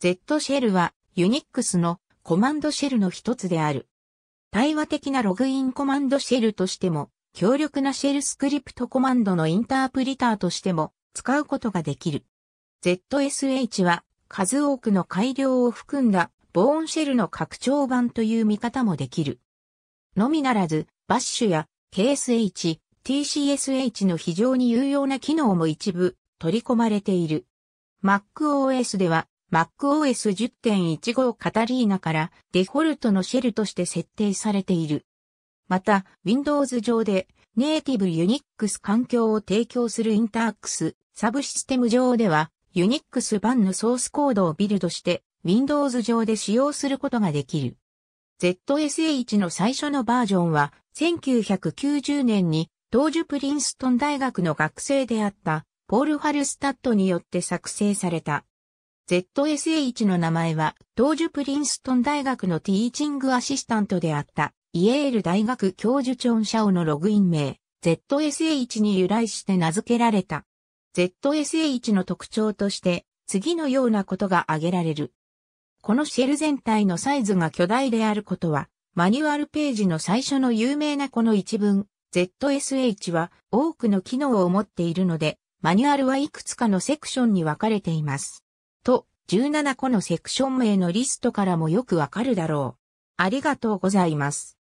Z シェルはユニックスのコマンドシェルの一つである。対話的なログインコマンドシェルとしても、強力なシェルスクリプトコマンドのインタープリターとしても使うことができる。ZSH は数多くの改良を含んだボーンシェルの拡張版という見方もできる。のみならず、バッシュや KSH、TCSH の非常に有用な機能も一部取り込まれている。MacOS では MacOS 10.15カタリーナからデフォルトのシェルとして設定されている。また、Windows 上でネイティブ Unix 環境を提供するインタークスサブシステム上では Unix 版のソースコードをビルドして Windows 上で使用することができる。ZSH の最初のバージョンは1990年に当時プリンストン大学の学生であったポール・ファルスタッドによって作成された。ZSH の名前は、当時プリンストン大学のティーチングアシスタントであった、イエール大学教授チョンシャオのログイン名、ZSH に由来して名付けられた。ZSH の特徴として、次のようなことが挙げられる。このシェル全体のサイズが巨大であることは、マニュアルページの最初の有名なこの一文、ZSH は多くの機能を持っているので、マニュアルはいくつかのセクションに分かれています。と、17個のセクション名のリストからもよくわかるだろう。ありがとうございます。